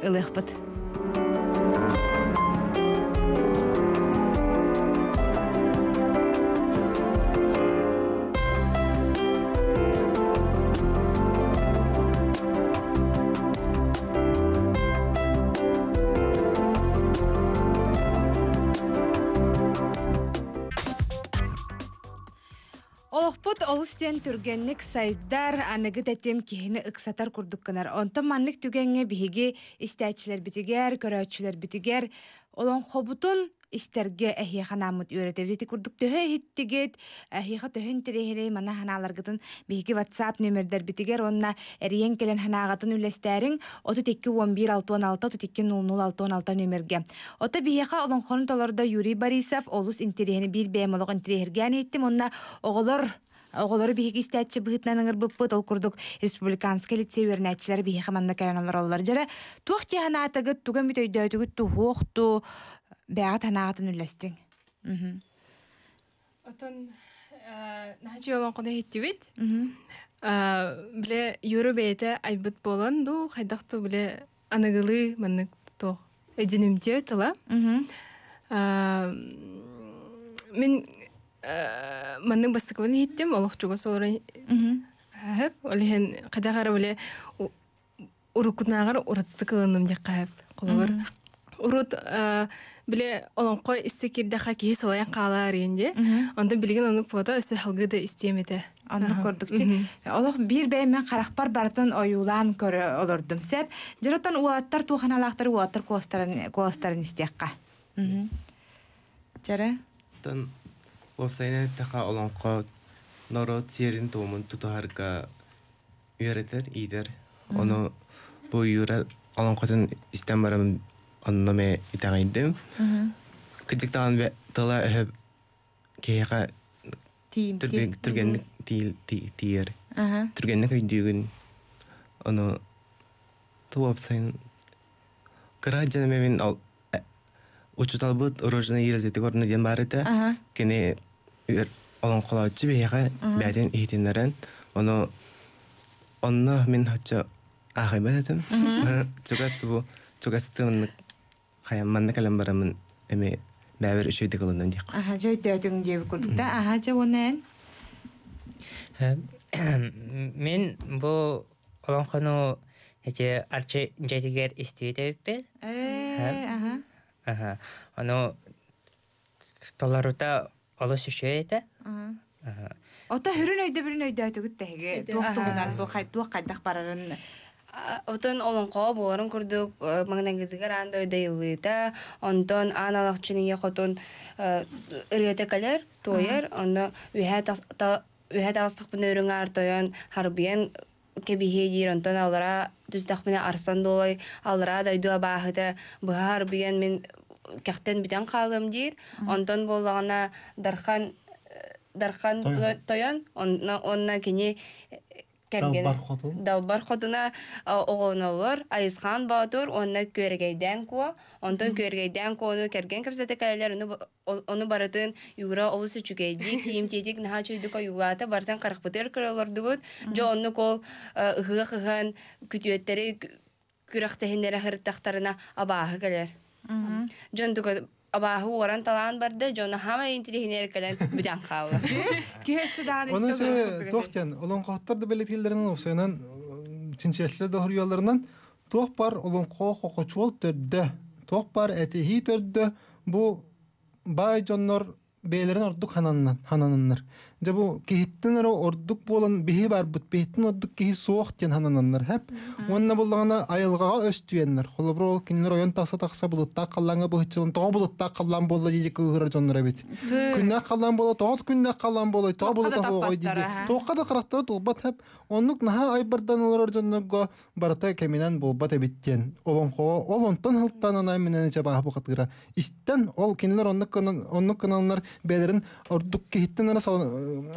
сен түргәнник сайдар аңгыта тем ки һена эк сатр курдук кенәр онтамманник түгәнгә биһиге иштачылар битигәр караучылар битигәр улын хабутын иштергә әһиханә мәдүәләре дә тигәр курдукты һәй иттегәт әһи хата һинтере һене мәнаһәнә алрыктын биһиге ватсап номерләр битигәр онына әйең келен һанагытын үләстәрең 32 11 616 2006 16 номергә ота биһә ха улын ханы Юрий Барисав олус интереһне бер бәймәллык интереһергә әни иттем онына Қолару бехэг істатчы бігітнан ныңыр біппы, толкордук республиканска лице вернатчилари бехэг хаманды каляналар олалар джара. Туахти ханаатагы, туган біта үйдойтогы, ту хох, ту баягат ханаатан үйлэстен? Отон, э, нахачи олон қолай хеттівит. Э, біля, юру баята айбыт болан, ду хайдахту біля, анагалы маннык тох, өдзенимтіо тала. Мен... Э, мандың бастыкбадын хиттим, олог чуғас олуран хайб, оли хэн оле ғара біле урукудна ғара урудстык ғылыннымдик хайб, қолу вар. Уруд біле олон қой инде даха билген олаян қала өсө енде, ондын билген олог болада, өсі да бир бай мэн қарақпар бардын ойулан көрі олурдым, сеп, диротон уаттар, туханалахтар, уаттар, қолыстарын истекка. Д Хосейне тәха олонқа норо тирин тумун тутарга үрәтер идер. Аны бу үрә олонқатын истән барам анны итәгә идем. Кызыктан ве тала эһеп кейгә тим тим турган тил тир. Аха. Турганны көйдүгүн аны туап сайын гражданы мен ал э, Учуталбыт урожны ерезетек орны ден бар еді. Кене Олон қолау үтсі бейіғі бәден ихтинарын, аны онны мен хочу ағы Чугас бу, чугас тұмынны қайам манны мин барамын әме бәбір үші өйді қылындым дейік. Аха, жөй дәдің деп аха, жа оны Мен олон қону әте арчы жәдігер істі толарута алыш үшәй әйтә. Ата хөрүн өйдә бер нәйдә төгөт тәһеге. Туктыгыдан бу кайт бу кайт дах барарын. Отон олон қа буларын күрдүк. Э, Мәңдән гезгә ранда өйдә йылыта. Онтон аналык чиңгә хатын ирәтәкәләр, э, тойер, аны үһә та үһә тастык бу нәрәнгә артаян харбиен кебиһе дир онтон алара менә арсан долай алара да үдә бахыта. Бу харбиен мен кәхтән бидән халым дир. Ондан боллагына Дархан э, Дархан тоян, онна онна кине э, кемгене. Дал бар хатына э, огынавар, Айсхан батур онна көргәйдән ку, ондан көргәйдән куны кергән кемсәтә кәләләр, уны уны баратын юра олысы чугай ди, тим тедик нәһа чуйды ка юлаты бартан 40 бутер кәләләр Жо, Джо онны кол ыгы хыган күтүәтләре Күрәхтә хиндәрә хәр тахтарына абагы гәләр. Джон тука абаһы уоран талаан барды, Джон хама интелигенер кэлэн бүтэн хаалла. Киһэсси даан истэ. олон да ялларынан бар олон Бу бай Жабу кеттен ара ордук болан беһи бар бут беттен ордук кеһи суох ден хананнар хап. Онна булдыгына айылгага өстүеннәр. Хулбыр ол кинне район таса такса булып та калланга бу хичлен тоо булып та каллан болды диде көгөр жондыра бит. Күнне каллан болды, тоо күнне каллан болды, тоо булып тасы ой диде. Тоокка да карап тора тобат хап. Онлук наһа айбырдан олар жондыга барта кеминен бу бата биттен. Олон хоо, олон тон хылттан анай менен эче баа бакыт кыра. Истен ол кинлер онлук кынын онлук кыналнар ордук кеттен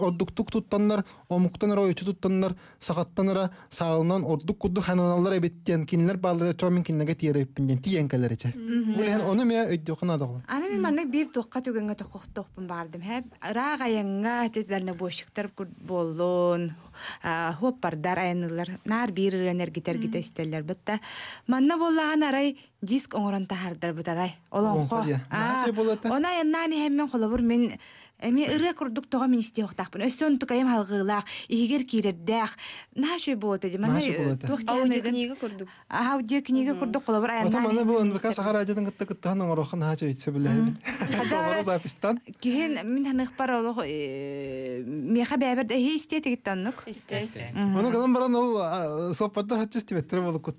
ордук тук туттандар, омуктан ара өчү туттандар, сагаттан ара сагылынан ордук кудду хананалар эбеттен кинлер балдыга чоң мин кинлерге тиерип биндин тиен келерече. Мен хан аны мен өйдө канадым. Аны мен мен бир токка төгөнгө токко токпом бардым. Хэ, рагаянга тезлерне бошуктарып болдун. А, хоп бар дар айнылар. Нар бир энергия таргита истелер битта. Манна боллаган арай диск оңорон тахардар бутарай Олонго. Аны мен хэмэн холобур мен Эми рекорд курдук тоға министе оқтақ бұн. Өсі оңтық айым халғылақ, егер кейлірдәқ. Наш ой болады дейді. Наш ой курдук. Аудиокнига бұл НВК Сахара Ажадын қытты күтті ғаның ұрғын наш ой түсі білі әбіт. запистан. Кейін мен таны ұқпар олығы меха бәбірді әхе істе тегітті оңнық. Істе. Оны баран ол соппардар хатчы істе бәттірі болып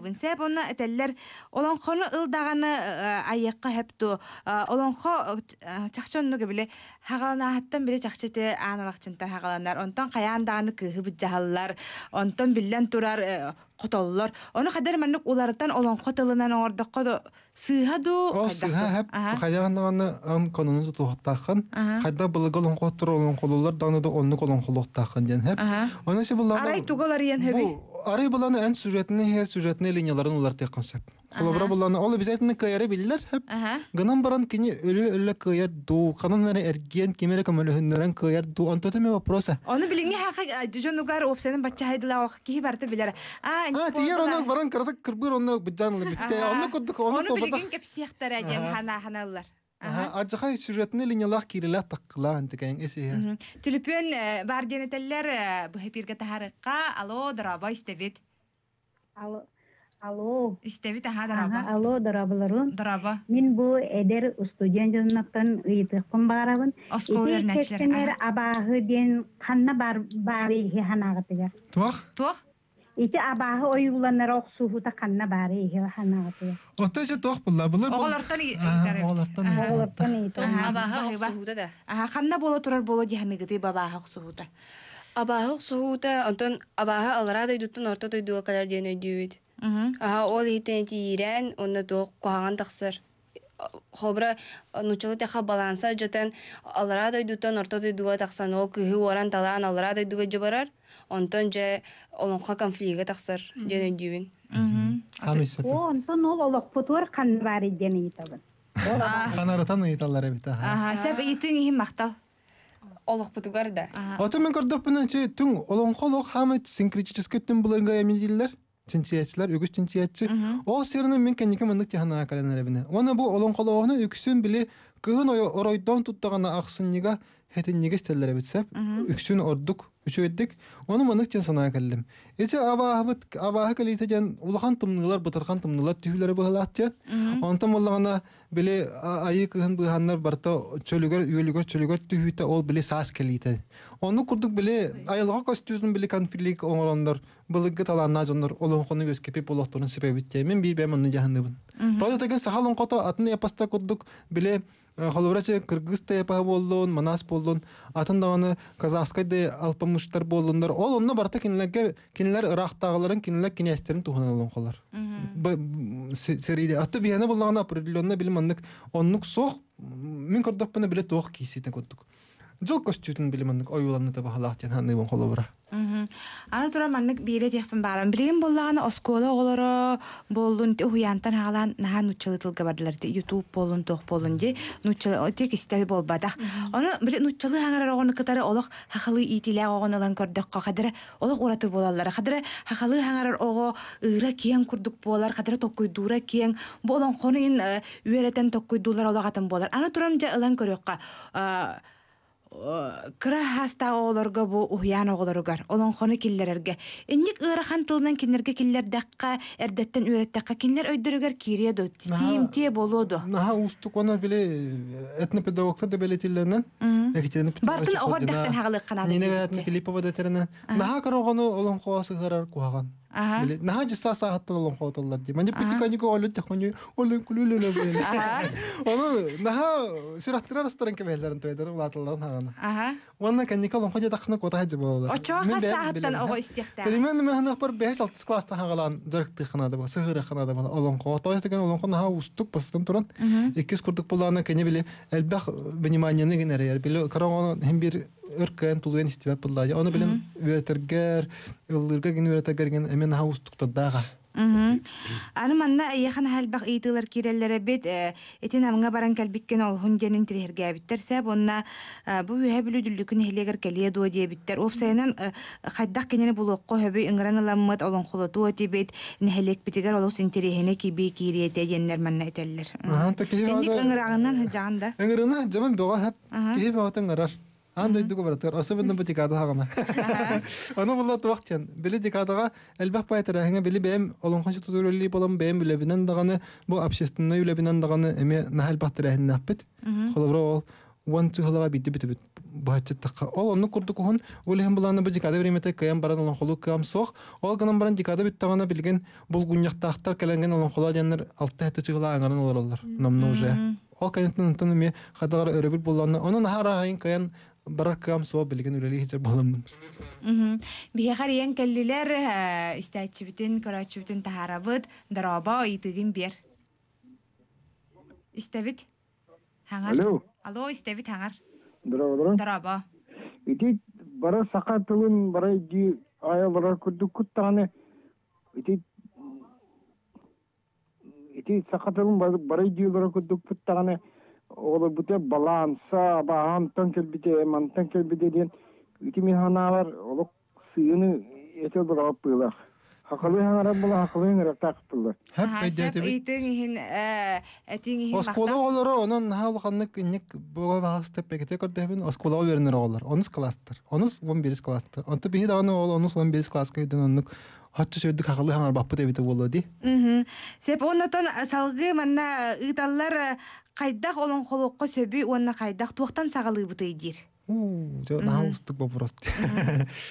мен сәп оны әтәлләр олонхоны ылдаганы аяққа хәпту олонхо чахчонны гыбле хагана ахаттан бире чахчыты аны вакытта хагаланнар онтон қаяндағаны кыһыбыт жаһаллар онтон биллән турар хыталар аны хадар манлык олардан алын хаталынаны арда кыды сыхаду хай хай хай хай хай хай хай хай хай хай хай хай хай хай хай хэп. хай хай хай Арай хай хай хай хай хай хай хай хай хай хай хай хай Холобра булганы ул без айтны кыяры биллер хәп. Гынан баран кини өлү өлле кыяр ду, кананнары эргән кемере көмөлөһөннөрен кыяр ду. Анта теме вопросы. Аны билинге хакы дөҗөнүгәр опсенин батча хайдыла ох ки барты биләр. А, ни. А, баран кырдык, кырбыр аны битәнле битә. Аны күтдик, аны тобыда. Аны билинге кеп сияктар хана ханалар. Аха, аҗыга сюжетне линялак кирелә тақла инде кәен эсе. Телефон э, бар дине телләр э, бу хәбиргә тахарыкка. Алло, дара, бай истәбит. Алло. Исте бит аха алло Дараба. Мин бу эдер студент жанактан ыйты кым барабын. Оскол вернечлер. абагы ден канна бар бар ихе ханагы тегер. Туах? Туах? Ити абагы ойуланнар оксуху та бар ихе ханагы тегер. Ота туах булла. бол. Оғалартан ийтарым. Оғалартан. Оғалартан ийтарым. Оғалартан да. Аха, канна бола турар бола диханыгы дей бабагы оксуху та. Абагы калар Аха ол итен тирен онна доқ қоған тақсыр. Хобра нучалы теха баланса жатан алара дойдутан орто дойдуга тақсан ол кыһы оран талан алара дойдуга жабарар. Онтон же олонха конфлиге тақсыр дөнөн дүйүн. Онтон ол олоқ путвар қан бар иден итабын. Ханарытан ыйталлар эбит. Аха, сәп ыйтың иһим мактал. олох путугар да. Ото мен кордоппунан че түн олонхолох хамы синкретический түн булырга ямизиллер. тинтиячлар, үгүс тинтиячы. Ол сирны мен кен ике мандык Вона бу олон колоогны үксүн били кыгын ой ройдон Хәтин нигез телләре бетсә, үксүн оддык, үчәдек. Аны моны тен санаа кәлдем. Эче абабыт, абаһа кәлдә дигән улган тумныклар, бутырган тумныклар төһләре булат дигән. Анта моллагына биле айы кыһын буһаннар барта чөлүгә, үйлүгә чөлүгә төһүтә ул биле сас кәлдә Ону Аны курдык биле айылга кас төзүн биле конфликт оңрондар, билек гыталар наҗондар, улын хыны үз кепеп булатын сәбәбит дигән. Мин бир бәмәнне яһандым. Тоҗа дигән сахалын кота атны япаста курдык биле Э, халыврача кыргыз тая па болдун, манас болдун, атын даваны казахскай да алпамыштар Ол онна барта кинлерге, кинлер ирактагыларын, кинлер кинестерин туганалын колар. Бу серийде аты бияны болганда определённо билим андык, оннук сух, мин көрдөп буны биле тоох кисетен Жол костюмдун билимдик ойуланы деп халак жана аны мен колу бара. Мм. тура мен бире дефтен барам. Билим боллаган оскола олоро болдун уянтан халан наан учул тилге бардылар. YouTube болдун ток болдун же нучул тек истел болбадак. Аны бир нучул хаңар орогону катары олок итиле ийтиле огонолан көрдөк э, ка кадыр. Олок урату болалар. Кадыр хахылы хаңар орого ыра киен курдук болар. Кадыр токкой дура киен болон хонын үйрөтөн токкой дулар олагатын болар. Аны турам же илан көрөкка Кыра аста оларга бу уян оғларга, олон хоны киллерге. Инник э, ыры хан тылдан кинерге киллер дакка, эрдеттен үрет дакка кинлер өйдөргөр кирет ө. Тим те болоду. Наха усту аны биле э, этно педагогта да биле тилленнен. Эгитени Бартын огор дактан хаглык канады. Нинеге Филипповда терене. Наха кырогону олон хоосу гырар куаган. Ага. На хаҗи саса хаттан Аллаһ хаттар ди. Менә петиканюк алып тахны. Олай күлеле нә. Ага. Она на ха сыраттырасын, трәнке велдерән тә дидер, улатыллар наган. Ага. Уанна каникалон ходи тахна кота хади болала. Очо хасааттан ого истехта. Керимен мехнах бар 5-6 класста хагалан жарыкты сыгыры Олон деген олон устук туран. кене бир өркен тулуен истебеп булла. Аны билен үйрөтергер, ылдырга ген үйрөтергер Аны манна аяхан хал бах итилер бит, э, этен аңга баран калбиккен ул хунҗенин тирегә биттер. Сәб онна э, бу үһә билү дүллүкне хелегер келе дуа дие биттер. Офсайнан э, хаддак кенене булу кохәби инграналаммат алын хулы дуа ти бит. Не хелек битегер алыс интерегене ки би кире дигәннәр менә әйтәләр. Аһа, тәкъдим. Инди кыңрагыннан һәҗанда. Кыңрагына җаман буга һәп. Тиеп атын гараш. Андай дүгөбөр тэр особенно бу декада хагына. Аны булла туактен. Биле декадага элбах байтыр аңа биле бем олон хан чутурулли болом бем биле бинен даганы бу общественно юле бинен даганы эме нахал бахтыр аңа бит. Холовро ол уан чыгылага бит бит бит. Бу хатта такка. ул аны курдук хан уле хан буланы бу декада время тек кем баран олон холу кем сох. Ол гынан баран декада бит тагана билген бул гуньяк тахтар келенген олон хола жаннар алтта хатта чыгыла аңарын олорлар. Намну уже. Ол кайнатын тунуми хатагар өрөбүл буланы. Онун хара айын бірақ кам со билген үлели хиче боломун. Мм. Бихар ян келлилер истәчибитен, көрәчибитен тахарабыт, дараба итеген бер. Истәбит. Хаңар. Алло. Алло, истәбит хаңар. Дараба, дараба. Ити бара сакатылын бара ди ая бара күрдүк күттаны. Ити Ити сакатылын бара ди бара күрдүк күттаны. олы бүтэ баланса са баан тан бите ман тан кел бите ден ити мин ханалар олы сыыны этел бара пыла хакылы ханара була хакылы ингерек тақтылы хәп пайда деп итин хин э этин хин оскола олы онан хал ханник ник бола хастып пекете көрде оскола вернер олар онус кластер онус 11 кластер онты би аны ол онус 11 класка идин онник Хатта сөйдүк хакылы ханар бапты деп итеп болду Сеп онотон салгы манна ыталлар Кайдах олон холокко сөбү уонна кайдах туохтан сагалыыбыт ийдир. Наустук вопрос.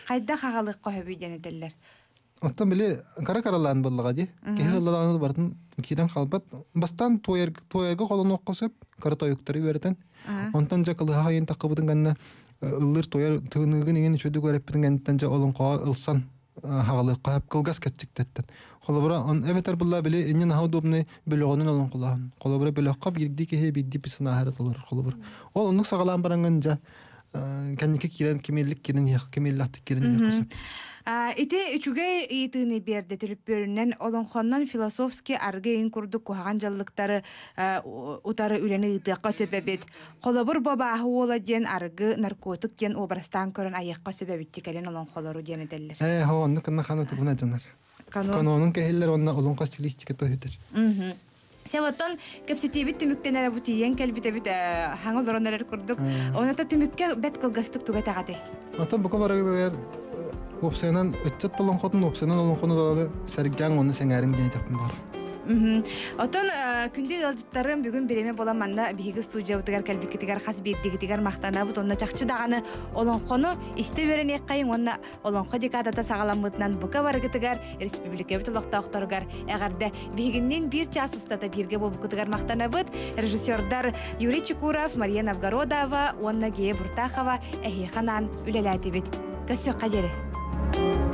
Кайдах агалыкка хөбү денетеллер. Оттан биле кара каралаан боллага ди. Кехилалаан бартын кирен халбат бастан тоер тоерга холон оккосып кара тоюктары берден. Онтан жа кылыга хайын такыбыдын ганна ыллыр тоер тыгыныгын ген чөдү көрөп бидин ганнан жа олон коо ылсан хагалы кап кылгас кетчик теттен. Холобра он эветер булла биле ине нахау дубны бөлөгөн олон кулаган. Холобра бөлөк кап бирди хе бидди писна харат олор холобра. Ол онук сагалан баранган жа. Э, кәнеке килән кемеллек кирен яқ кемеллек кирен яқ кәсеп. А ите үчүгей итини берде тирип бөрүннән Олонхоннан философски арга ин курдук кухан жаллыктары э, утары үлени итиякка себеп бет. Қолабур баба хуола ген аргы наркотик ген образдан көрүн аяққа себеп бетте келен Олонхолору ген эделер. Э, хаванны кына ханаты бунаҗаннар. Канонның кәһиллер онда Олонхо стилистикасы төйтер. Мм. Севатон кепсетебит түмүктен әрі бұты ең кәлбіті біті э, хаңыз оронарар күрдік. та түмікке бәт қылғастық түгі тағаты. Ата бұқа барағылар э, опсайынан өтчет болон қотын, опсенен олон қону далады. Сәргіген оны сен дей тапын бар. Отон э, күндү ылжыттарым бүгүн береме болам манна биһиги студиябытыгар кэлбиккитигар хас мақтана мактанабыт онна чахчы Олонқону олонхону исте берен эккайын онна олонхо декадата сагаламбытынан бука баргытыгар республикабыт олохтоохторугар эгерде биһигиннен бир час устата бирге мақтана мактанабыт режиссердар Юрий Чекуров, Мария Новгородова, Онна Гея Буртахова, Эхиханан үлеләтебит. Көсө кадері.